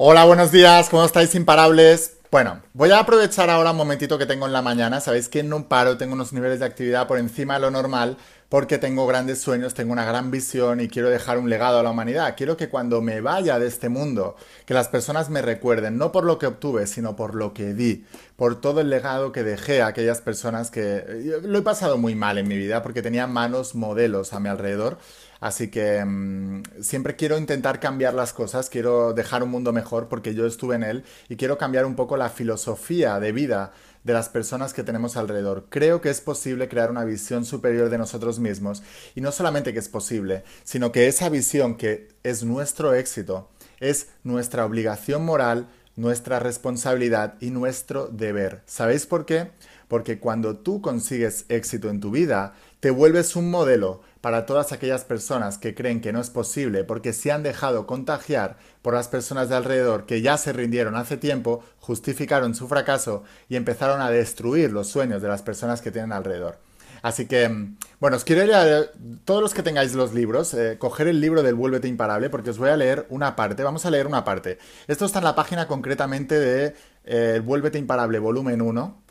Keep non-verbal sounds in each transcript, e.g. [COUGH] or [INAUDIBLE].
Hola, buenos días, ¿cómo estáis imparables? Bueno, voy a aprovechar ahora un momentito que tengo en la mañana, sabéis que no paro, tengo unos niveles de actividad por encima de lo normal porque tengo grandes sueños, tengo una gran visión y quiero dejar un legado a la humanidad. Quiero que cuando me vaya de este mundo, que las personas me recuerden, no por lo que obtuve, sino por lo que di por todo el legado que dejé a aquellas personas que... Lo he pasado muy mal en mi vida porque tenía manos modelos a mi alrededor. Así que mm, siempre quiero intentar cambiar las cosas, quiero dejar un mundo mejor porque yo estuve en él y quiero cambiar un poco la filosofía de vida de las personas que tenemos alrededor. Creo que es posible crear una visión superior de nosotros mismos y no solamente que es posible, sino que esa visión que es nuestro éxito, es nuestra obligación moral, nuestra responsabilidad y nuestro deber. ¿Sabéis por qué? Porque cuando tú consigues éxito en tu vida, te vuelves un modelo para todas aquellas personas que creen que no es posible porque se han dejado contagiar por las personas de alrededor que ya se rindieron hace tiempo, justificaron su fracaso y empezaron a destruir los sueños de las personas que tienen alrededor. Así que, mm, bueno, os quiero a todos los que tengáis los libros, eh, coger el libro del Vuélvete Imparable, porque os voy a leer una parte, vamos a leer una parte. Esto está en la página concretamente de Vuelvete eh, Vuélvete Imparable, volumen 1,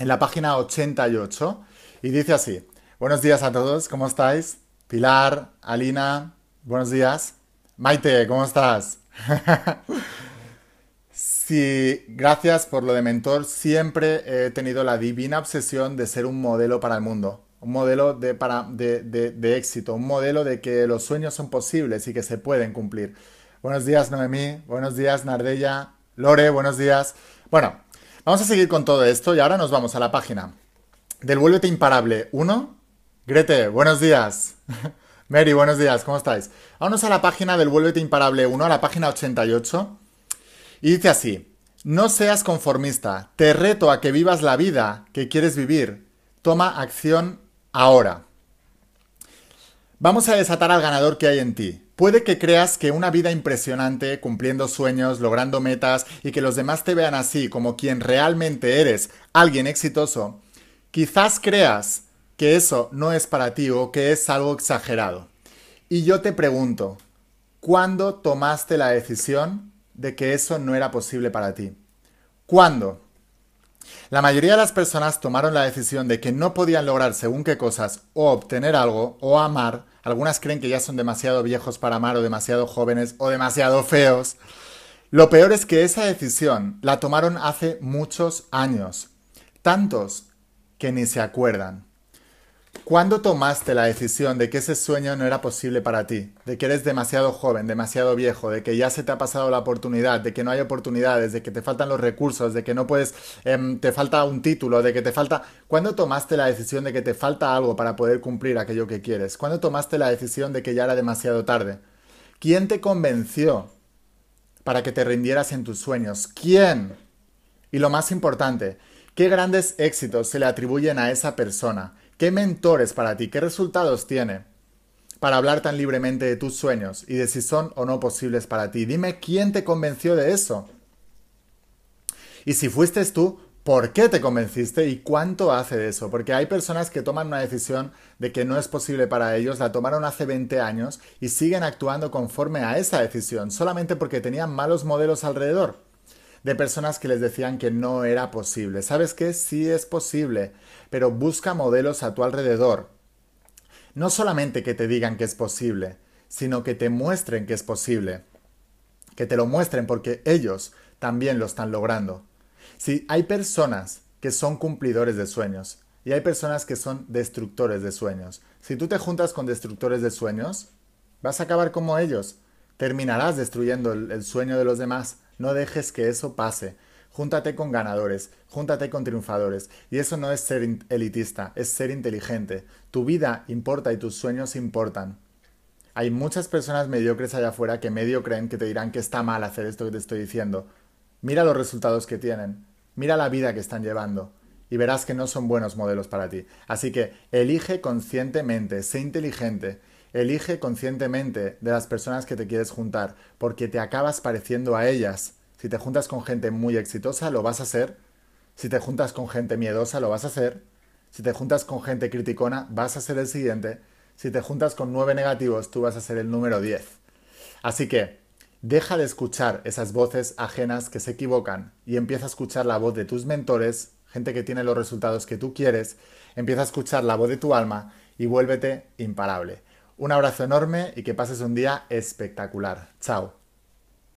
en la página 88, y dice así, buenos días a todos, ¿cómo estáis? Pilar, Alina, buenos días. Maite, ¿cómo estás? [LAUGHS] Y gracias por lo de mentor. Siempre he tenido la divina obsesión de ser un modelo para el mundo, un modelo de, éxito, un modelo de que los sueños son posibles y que se pueden cumplir. Buenos días, Noemí. Buenos días, Nardella. Lore, buenos días. Bueno, vamos a seguir con todo esto y ahora nos vamos a la página del Vuelvete Imparable 1. Grete, buenos días. [LAUGHS] Mary, buenos días, ¿cómo estáis? Vámonos a la página del Vuélvete Imparable 1, a la página 88 y dice así, no seas conformista, te reto a que vivas la vida que quieres vivir, toma acción ahora. Vamos a desatar al ganador que hay en ti. Puede que creas que una vida impresionante, cumpliendo sueños, logrando metas y que los demás te vean así como quien realmente eres, alguien exitoso, quizás creas que eso no es para ti o que es algo exagerado. Y yo te pregunto, ¿cuándo tomaste la decisión de que eso no era posible para ti. ¿Cuándo? La mayoría de las personas tomaron la decisión de que no podían lograr según qué cosas o obtener algo o amar. Algunas creen que ya son demasiado viejos para amar o demasiado jóvenes o demasiado feos. Lo peor es que esa decisión la tomaron hace muchos años, tantos que ni se acuerdan. ¿Cuándo tomaste la decisión de que ese sueño no era posible para ti? De que eres demasiado joven, demasiado viejo, de que ya se te ha pasado la oportunidad, de que no hay oportunidades, de que te faltan los recursos, de que no puedes, em, te falta un título, de que te falta... ¿Cuándo tomaste la decisión de que te falta algo para poder cumplir aquello que quieres? ¿Cuándo tomaste la decisión de que ya era demasiado tarde? ¿Quién te convenció para que te rindieras en tus sueños? ¿Quién? Y lo más importante, ¿qué grandes éxitos se le atribuyen a esa persona? ¿Qué mentores para ti? ¿Qué resultados tiene? para hablar tan libremente de tus sueños y de si son o no posibles para ti. Dime quién te convenció de eso. Y si fuiste tú, ¿por qué te convenciste y cuánto hace de eso? Porque hay personas que toman una decisión de que no es posible para ellos, la tomaron hace 20 años y siguen actuando conforme a esa decisión, solamente porque tenían malos modelos alrededor de personas que les decían que no era posible. ¿Sabes qué? Sí es posible, pero busca modelos a tu alrededor. No solamente que te digan que es posible, sino que te muestren que es posible. Que te lo muestren porque ellos también lo están logrando. Si hay personas que son cumplidores de sueños y hay personas que son destructores de sueños. Si tú te juntas con destructores de sueños, vas a acabar como ellos. Terminarás destruyendo el sueño de los demás no dejes que eso pase. Júntate con ganadores, júntate con triunfadores. Y eso no es ser elitista, es ser inteligente. Tu vida importa y tus sueños importan. Hay muchas personas mediocres allá afuera que medio creen que te dirán que está mal hacer esto que te estoy diciendo. Mira los resultados que tienen, mira la vida que están llevando y verás que no son buenos modelos para ti. Así que elige conscientemente, sé inteligente Elige conscientemente de las personas que te quieres juntar, porque te acabas pareciendo a ellas. Si te juntas con gente muy exitosa, lo vas a hacer. Si te juntas con gente miedosa, lo vas a hacer. Si te juntas con gente criticona, vas a ser el siguiente. Si te juntas con nueve negativos, tú vas a ser el número diez. Así que, deja de escuchar esas voces ajenas que se equivocan y empieza a escuchar la voz de tus mentores, gente que tiene los resultados que tú quieres, empieza a escuchar la voz de tu alma y vuélvete imparable. Un abrazo enorme y que pases un día espectacular. Chao.